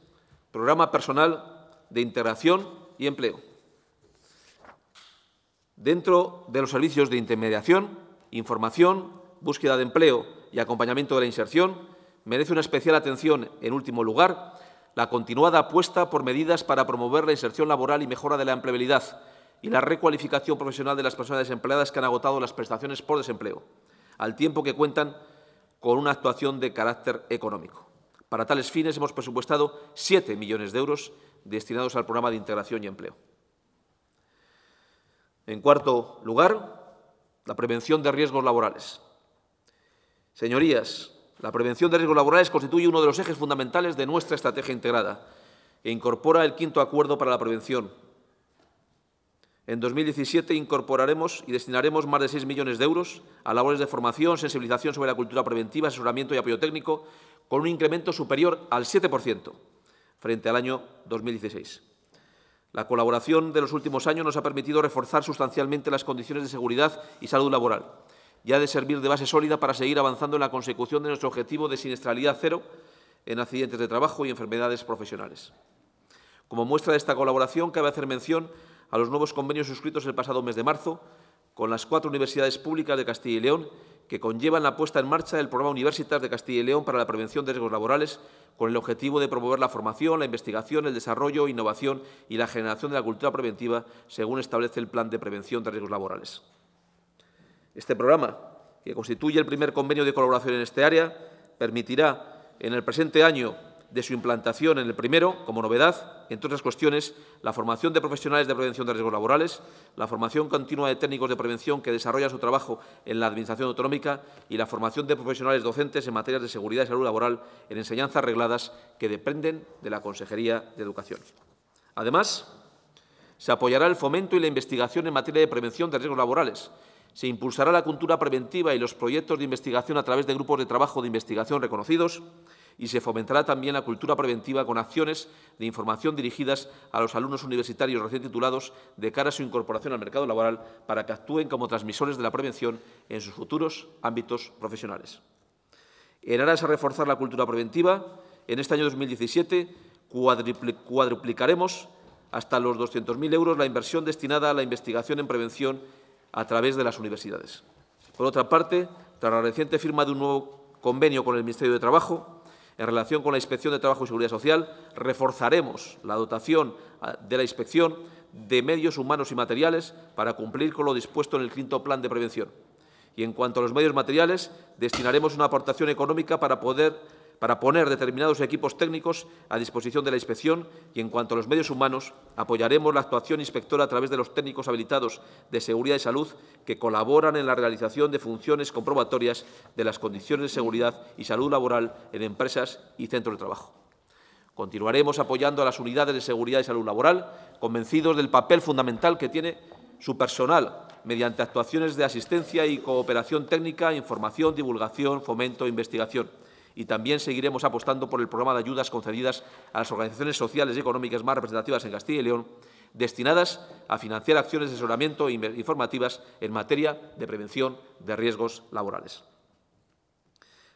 Programa personal de integración y empleo dentro de los servicios de intermediación, información, búsqueda de empleo y acompañamiento de la inserción, merece una especial atención, en último lugar, la continuada apuesta por medidas para promover la inserción laboral y mejora de la empleabilidad y la recualificación profesional de las personas desempleadas que han agotado las prestaciones por desempleo, al tiempo que cuentan con una actuación de carácter económico. Para tales fines hemos presupuestado 7 millones de euros destinados al programa de integración y empleo. En cuarto lugar, la prevención de riesgos laborales. Señorías, la prevención de riesgos laborales constituye uno de los ejes fundamentales de nuestra estrategia integrada, e incorpora el quinto acuerdo para la prevención. En 2017 incorporaremos y destinaremos más de 6 millones de euros a labores de formación, sensibilización sobre la cultura preventiva, asesoramiento y apoyo técnico, con un incremento superior al 7% frente al año 2016. La colaboración de los últimos años nos ha permitido reforzar sustancialmente las condiciones de seguridad y salud laboral y ha de servir de base sólida para seguir avanzando en la consecución de nuestro objetivo de siniestralidad cero en accidentes de trabajo y enfermedades profesionales. Como muestra de esta colaboración, cabe hacer mención a los nuevos convenios suscritos el pasado mes de marzo con las cuatro universidades públicas de Castilla y León que conllevan la puesta en marcha del programa Universitas de Castilla y León para la prevención de riesgos laborales, con el objetivo de promover la formación, la investigación, el desarrollo, innovación y la generación de la cultura preventiva, según establece el Plan de Prevención de Riesgos Laborales. Este programa, que constituye el primer convenio de colaboración en este área, permitirá en el presente año de su implantación en el primero, como novedad, entre otras cuestiones, la formación de profesionales de prevención de riesgos laborales, la formación continua de técnicos de prevención que desarrollan su trabajo en la Administración autonómica y la formación de profesionales docentes en materias de seguridad y salud laboral en enseñanzas arregladas que dependen de la Consejería de Educación. Además, se apoyará el fomento y la investigación en materia de prevención de riesgos laborales, se impulsará la cultura preventiva y los proyectos de investigación a través de grupos de trabajo de investigación reconocidos, y se fomentará también la cultura preventiva con acciones de información dirigidas a los alumnos universitarios recién titulados de cara a su incorporación al mercado laboral para que actúen como transmisores de la prevención en sus futuros ámbitos profesionales. En aras a reforzar la cultura preventiva, en este año 2017 cuadruplicaremos hasta los 200.000 euros la inversión destinada a la investigación en prevención a través de las universidades. Por otra parte, tras la reciente firma de un nuevo convenio con el Ministerio de Trabajo, en relación con la Inspección de Trabajo y Seguridad Social, reforzaremos la dotación ah, de la Inspección de medios humanos y materiales para cumplir con lo dispuesto en el quinto plan de prevención. Y en cuanto a los medios materiales, destinaremos una aportación económica para poder para poner determinados equipos técnicos a disposición de la inspección y, en cuanto a los medios humanos, apoyaremos la actuación inspectora a través de los técnicos habilitados de seguridad y salud que colaboran en la realización de funciones comprobatorias de las condiciones de seguridad y salud laboral en empresas y centros de trabajo. Continuaremos apoyando a las unidades de seguridad y salud laboral, convencidos del papel fundamental que tiene su personal mediante actuaciones de asistencia y cooperación técnica, información, divulgación, fomento e investigación y también seguiremos apostando por el programa de ayudas concedidas a las organizaciones sociales y económicas más representativas en Castilla y León, destinadas a financiar acciones de asesoramiento e informativas en materia de prevención de riesgos laborales.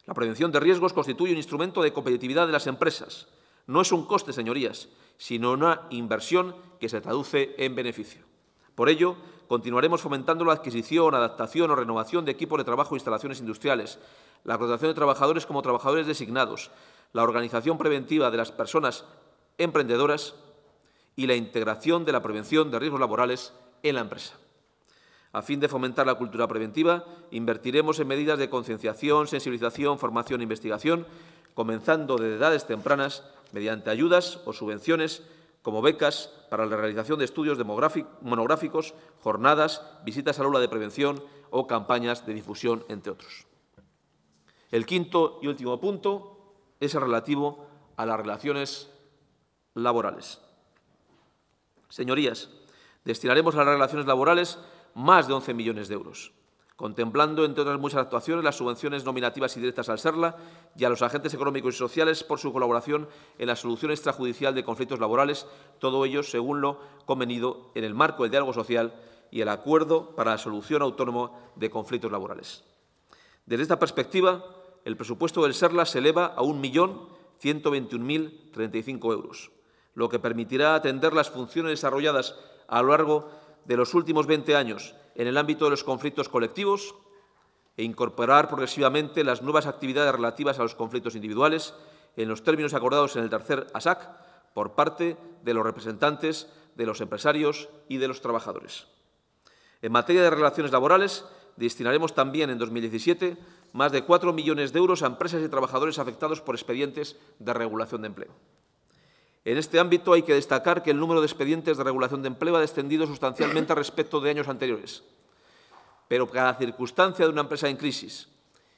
La prevención de riesgos constituye un instrumento de competitividad de las empresas. No es un coste, señorías, sino una inversión que se traduce en beneficio. Por ello, continuaremos fomentando la adquisición, adaptación o renovación de equipos de trabajo e instalaciones industriales, la rotación de trabajadores como trabajadores designados, la organización preventiva de las personas emprendedoras y la integración de la prevención de riesgos laborales en la empresa. A fin de fomentar la cultura preventiva, invertiremos en medidas de concienciación, sensibilización, formación e investigación, comenzando desde edades tempranas mediante ayudas o subvenciones como becas para la realización de estudios monográficos, jornadas, visitas la aula de prevención o campañas de difusión, entre otros. El quinto y último punto es el relativo a las relaciones laborales. Señorías, destinaremos a las relaciones laborales más de 11 millones de euros contemplando, entre otras muchas actuaciones, las subvenciones nominativas y directas al SERLA y a los agentes económicos y sociales por su colaboración en la solución extrajudicial de conflictos laborales, todo ello según lo convenido en el marco del diálogo social y el acuerdo para la solución autónoma de conflictos laborales. Desde esta perspectiva, el presupuesto del SERLA se eleva a 1.121.035 euros, lo que permitirá atender las funciones desarrolladas a lo largo de los últimos 20 años en el ámbito de los conflictos colectivos e incorporar progresivamente las nuevas actividades relativas a los conflictos individuales en los términos acordados en el tercer ASAC por parte de los representantes de los empresarios y de los trabajadores. En materia de relaciones laborales, destinaremos también en 2017 más de 4 millones de euros a empresas y trabajadores afectados por expedientes de regulación de empleo. En este ámbito hay que destacar que el número de expedientes de regulación de empleo ha descendido sustancialmente respecto de años anteriores. Pero cada circunstancia de una empresa en crisis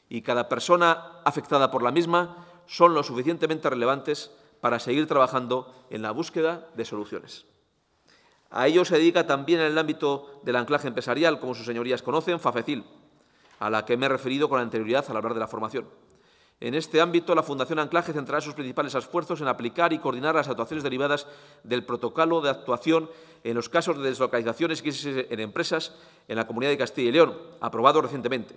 y cada persona afectada por la misma son lo suficientemente relevantes para seguir trabajando en la búsqueda de soluciones. A ello se dedica también en el ámbito del anclaje empresarial, como sus señorías conocen, FAFECIL, a la que me he referido con anterioridad al hablar de la formación. En este ámbito, la Fundación Anclaje centrará sus principales esfuerzos en aplicar y coordinar las actuaciones derivadas del protocolo de actuación en los casos de deslocalizaciones y crisis en empresas en la Comunidad de Castilla y León, aprobado recientemente,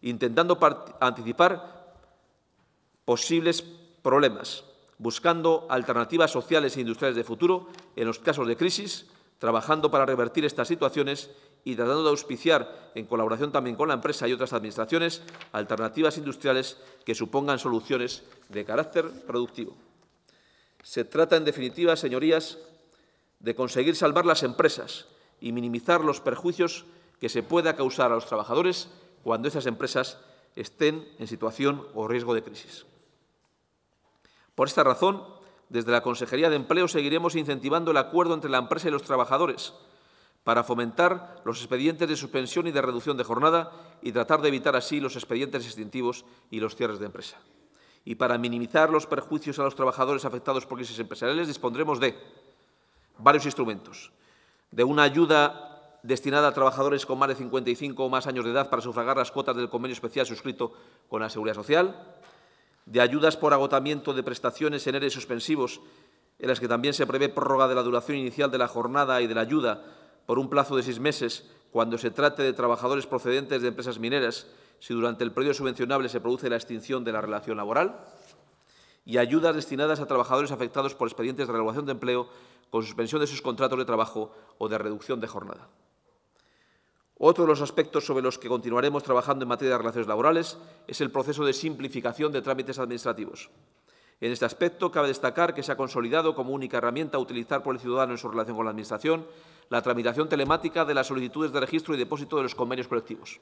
intentando anticipar posibles problemas, buscando alternativas sociales e industriales de futuro en los casos de crisis, trabajando para revertir estas situaciones y tratando de auspiciar, en colaboración también con la empresa y otras administraciones, alternativas industriales que supongan soluciones de carácter productivo. Se trata, en definitiva, señorías, de conseguir salvar las empresas y minimizar los perjuicios que se pueda causar a los trabajadores cuando estas empresas estén en situación o riesgo de crisis. Por esta razón, desde la Consejería de Empleo seguiremos incentivando el acuerdo entre la empresa y los trabajadores para fomentar los expedientes de suspensión y de reducción de jornada y tratar de evitar así los expedientes extintivos y los cierres de empresa. Y para minimizar los perjuicios a los trabajadores afectados por crisis empresariales dispondremos de varios instrumentos. De una ayuda destinada a trabajadores con más de 55 o más años de edad para sufragar las cuotas del convenio especial suscrito con la Seguridad Social, de ayudas por agotamiento de prestaciones en eres suspensivos, en las que también se prevé prórroga de la duración inicial de la jornada y de la ayuda por un plazo de seis meses cuando se trate de trabajadores procedentes de empresas mineras, si durante el periodo subvencionable se produce la extinción de la relación laboral, y ayudas destinadas a trabajadores afectados por expedientes de regulación de empleo con suspensión de sus contratos de trabajo o de reducción de jornada. Otro de los aspectos sobre los que continuaremos trabajando en materia de relaciones laborales es el proceso de simplificación de trámites administrativos. En este aspecto, cabe destacar que se ha consolidado como única herramienta a utilizar por el ciudadano en su relación con la Administración la tramitación telemática de las solicitudes de registro y depósito de los convenios colectivos.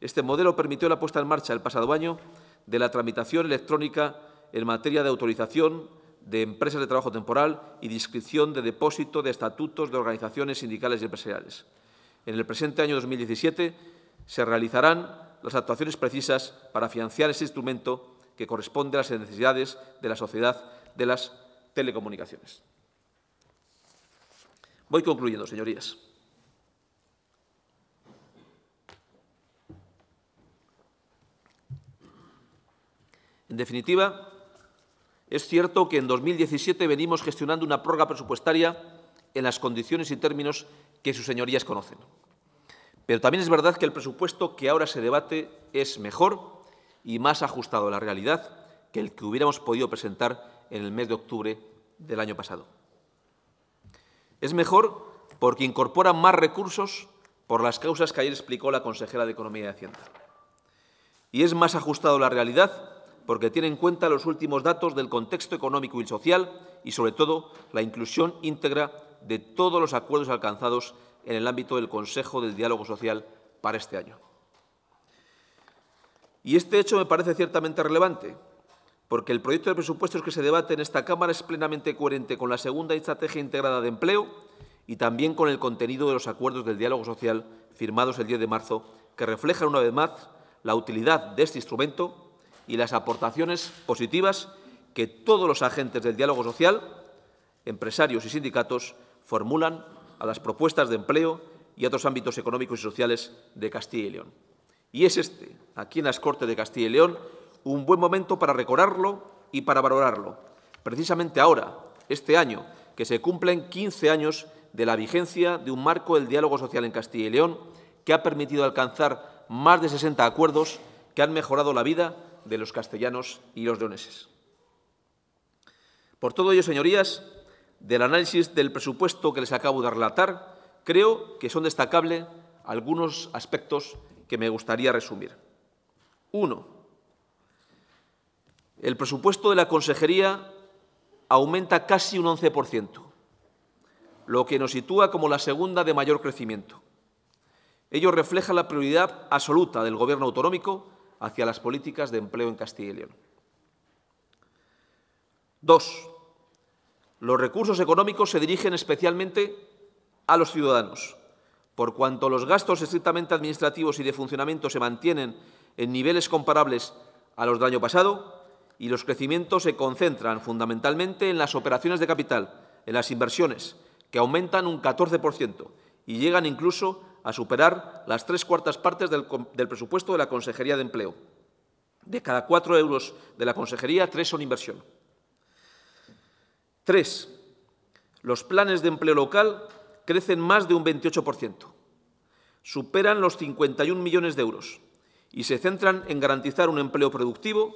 Este modelo permitió la puesta en marcha el pasado año de la tramitación electrónica en materia de autorización de empresas de trabajo temporal y de inscripción de depósito de estatutos de organizaciones sindicales y empresariales en el presente año 2017 se realizarán las actuaciones precisas para financiar ese instrumento que corresponde a las necesidades de la sociedad de las telecomunicaciones. Voy concluyendo, señorías. En definitiva, es cierto que en 2017 venimos gestionando una prórroga presupuestaria en las condiciones y términos que sus señorías conocen. Pero también es verdad que el presupuesto que ahora se debate es mejor y más ajustado a la realidad que el que hubiéramos podido presentar en el mes de octubre del año pasado. Es mejor porque incorpora más recursos por las causas que ayer explicó la consejera de Economía y Hacienda. Y es más ajustado a la realidad porque tiene en cuenta los últimos datos del contexto económico y social y, sobre todo, la inclusión íntegra de todos los acuerdos alcanzados en el ámbito del Consejo del Diálogo Social para este año. Y este hecho me parece ciertamente relevante, porque el proyecto de presupuestos que se debate en esta Cámara es plenamente coherente con la segunda estrategia integrada de empleo y también con el contenido de los acuerdos del diálogo social firmados el 10 de marzo, que reflejan una vez más la utilidad de este instrumento y las aportaciones positivas que todos los agentes del diálogo social, empresarios y sindicatos, formulan a las propuestas de empleo y a otros ámbitos económicos y sociales de Castilla y León. Y es este, aquí en las Cortes de Castilla y León, un buen momento para recordarlo y para valorarlo. Precisamente ahora, este año, que se cumplen 15 años de la vigencia de un marco del diálogo social en Castilla y León que ha permitido alcanzar más de 60 acuerdos que han mejorado la vida de los castellanos y los leoneses. Por todo ello, señorías, del análisis del presupuesto que les acabo de relatar, creo que son destacables algunos aspectos que me gustaría resumir. Uno, el presupuesto de la consejería aumenta casi un 11%, lo que nos sitúa como la segunda de mayor crecimiento. Ello refleja la prioridad absoluta del Gobierno autonómico hacia las políticas de empleo en Castilla y León. Dos, los recursos económicos se dirigen especialmente a los ciudadanos. Por cuanto los gastos estrictamente administrativos y de funcionamiento se mantienen en niveles comparables a los del año pasado y los crecimientos se concentran fundamentalmente en las operaciones de capital, en las inversiones, que aumentan un 14% y llegan incluso a superar las tres cuartas partes del, del, presupuesto de la Consejería de Empleo. De cada cuatro euros de la Consejería, tres son inversión. Tres, los planes de empleo local crecen más de un 28%, superan los 51 millones de euros y se centran en garantizar un empleo productivo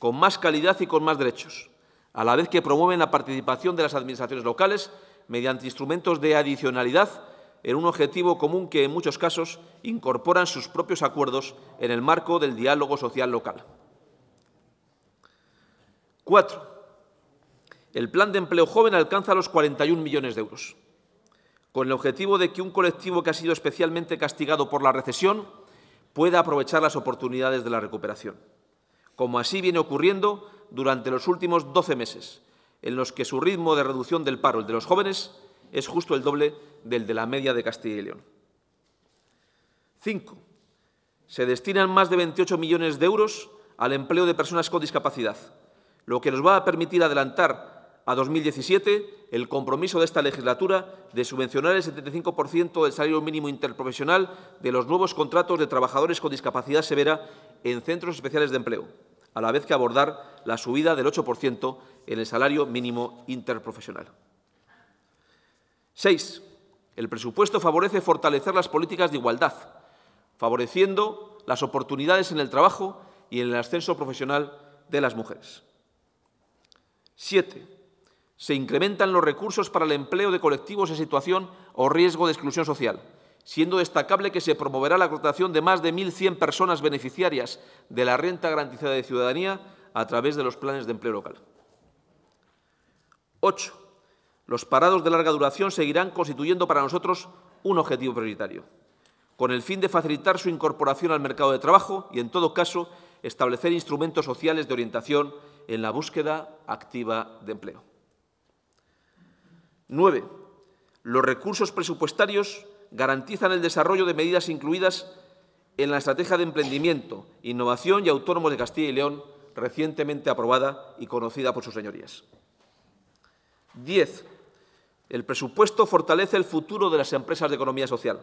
con más calidad y con más derechos, a la vez que promueven la participación de las administraciones locales mediante instrumentos de adicionalidad en un objetivo común que en muchos casos incorporan sus propios acuerdos en el marco del diálogo social local. Cuatro, el plan de empleo joven alcanza los 41 millones de euros, con el objetivo de que un colectivo que ha sido especialmente castigado por la recesión pueda aprovechar las oportunidades de la recuperación, como así viene ocurriendo durante los últimos 12 meses, en los que su ritmo de reducción del paro, el de los jóvenes, es justo el doble del de la media de Castilla y León. 5. Se destinan más de 28 millones de euros al empleo de personas con discapacidad, lo que nos va a permitir adelantar a 2017 el compromiso de esta legislatura de subvencionar el 75% del salario mínimo interprofesional de los nuevos contratos de trabajadores con discapacidad severa en centros especiales de empleo, a la vez que abordar la subida del 8% en el salario mínimo interprofesional. 6. El presupuesto favorece fortalecer las políticas de igualdad, favoreciendo las oportunidades en el trabajo y en el ascenso profesional de las mujeres. 7. Se incrementan los recursos para el empleo de colectivos en situación o riesgo de exclusión social, siendo destacable que se promoverá la contratación de más de 1.100 personas beneficiarias de la renta garantizada de ciudadanía a través de los planes de empleo local. 8. Los parados de larga duración seguirán constituyendo para nosotros un objetivo prioritario, con el fin de facilitar su incorporación al mercado de trabajo y, en todo caso, establecer instrumentos sociales de orientación en la búsqueda activa de empleo. Nueve, los recursos presupuestarios garantizan el desarrollo de medidas incluidas en la Estrategia de Emprendimiento, Innovación y Autónomos de Castilla y León, recientemente aprobada y conocida por sus señorías. Diez, el presupuesto fortalece el futuro de las empresas de economía social,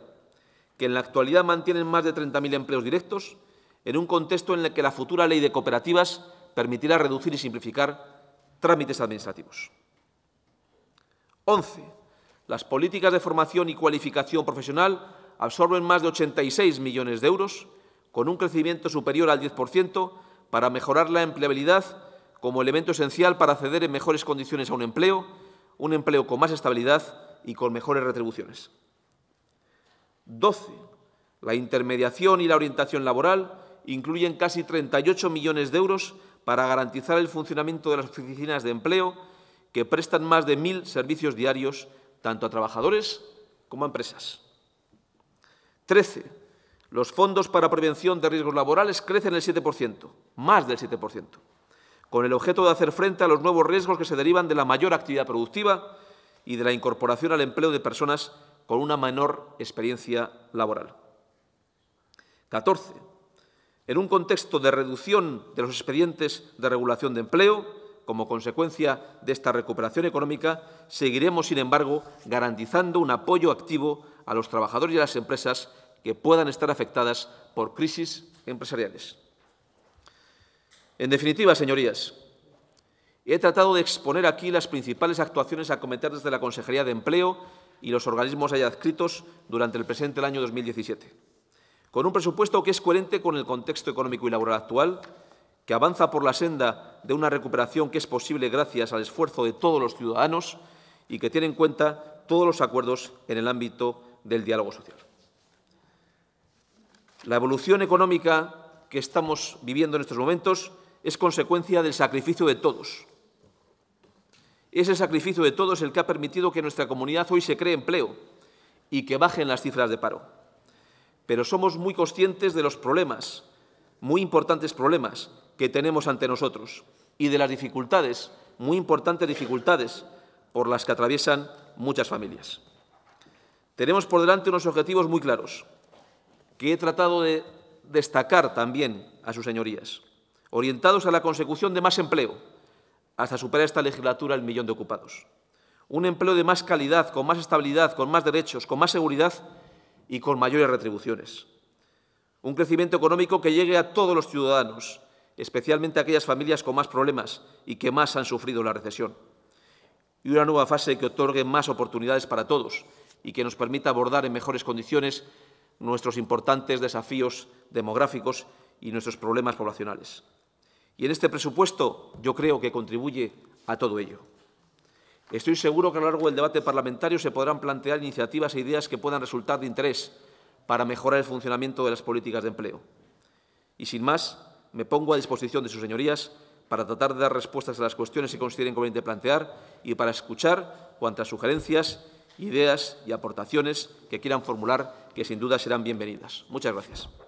que en la actualidad mantienen más de 30.000 empleos directos, en un contexto en el que la futura ley de cooperativas permitirá reducir y simplificar trámites administrativos. 11. Las políticas de formación y cualificación profesional absorben más de 86 millones de euros, con un crecimiento superior al 10%, para mejorar la empleabilidad como elemento esencial para acceder en mejores condiciones a un empleo, un empleo con más estabilidad y con mejores retribuciones. 12. La intermediación y la orientación laboral incluyen casi 38 millones de euros para garantizar el funcionamiento de las oficinas de empleo, que prestan más de mil servicios diarios tanto a trabajadores como a empresas. 13. Los fondos para prevención de riesgos laborales crecen el 7%, más del 7%, con el objeto de hacer frente a los nuevos riesgos que se derivan de la mayor actividad productiva y de la incorporación al empleo de personas con una menor experiencia laboral. 14. En un contexto de reducción de los expedientes de regulación de empleo, como consecuencia de esta recuperación económica, seguiremos, sin embargo, garantizando un apoyo activo a los trabajadores y a las empresas que puedan estar afectadas por crisis empresariales. En definitiva, señorías, he tratado de exponer aquí las principales actuaciones a cometer desde la Consejería de Empleo y los organismos allá adscritos durante el presente año 2017. Con un presupuesto que es coherente con el contexto económico y laboral actual, que avanza por la senda de una recuperación que es posible gracias al esfuerzo de todos los ciudadanos y que tiene en cuenta todos los acuerdos en el ámbito del diálogo social. La evolución económica que estamos viviendo en estos momentos es consecuencia del sacrificio de todos. Es el sacrificio de todos el que ha permitido que nuestra comunidad hoy se cree empleo y que bajen las cifras de paro. Pero somos muy conscientes de los problemas, muy importantes problemas, que tenemos ante nosotros y de las dificultades, muy importantes dificultades, por las que atraviesan muchas familias. Tenemos por delante unos objetivos muy claros, que he tratado de destacar también a sus señorías, orientados a la consecución de más empleo, hasta superar esta legislatura el millón de ocupados. Un empleo de más calidad, con más estabilidad, con más derechos, con más seguridad y con mayores retribuciones. Un crecimiento económico que llegue a todos los ciudadanos, especialmente aquellas familias con más problemas y que más han sufrido la recesión. Y una nueva fase que otorgue más oportunidades para todos y que nos permita abordar en mejores condiciones nuestros importantes desafíos demográficos y nuestros problemas poblacionales. Y en este presupuesto yo creo que contribuye a todo ello. Estoy seguro que a lo largo del debate parlamentario se podrán plantear iniciativas e ideas que puedan resultar de interés para mejorar el funcionamiento de las políticas de empleo. Y sin más, me pongo a disposición de sus señorías para tratar de dar respuestas a las cuestiones que consideren conveniente plantear y para escuchar cuantas sugerencias, ideas y aportaciones que quieran formular, que sin duda serán bienvenidas. Muchas gracias.